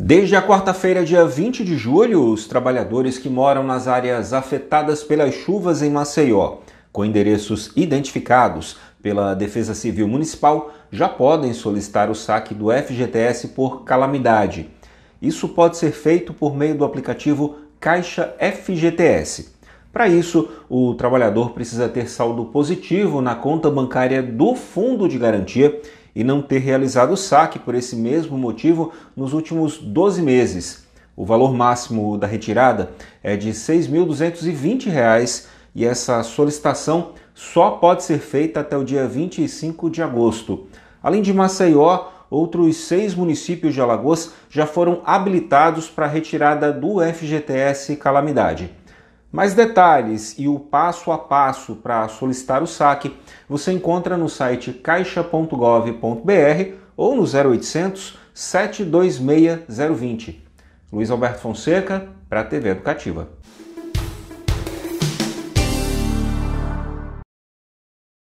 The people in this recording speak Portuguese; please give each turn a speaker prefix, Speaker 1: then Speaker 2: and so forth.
Speaker 1: Desde a quarta-feira, dia 20 de julho, os trabalhadores que moram nas áreas afetadas pelas chuvas em Maceió, com endereços identificados pela Defesa Civil Municipal, já podem solicitar o saque do FGTS por calamidade. Isso pode ser feito por meio do aplicativo Caixa FGTS. Para isso, o trabalhador precisa ter saldo positivo na conta bancária do fundo de garantia e não ter realizado saque por esse mesmo motivo nos últimos 12 meses. O valor máximo da retirada é de R$ 6.220 e essa solicitação só pode ser feita até o dia 25 de agosto. Além de Maceió, outros seis municípios de Alagoas já foram habilitados para a retirada do FGTS Calamidade. Mais detalhes e o passo a passo para solicitar o saque você encontra no site caixa.gov.br ou no 0800 726 020. Luiz Alberto Fonseca, para a TV Educativa.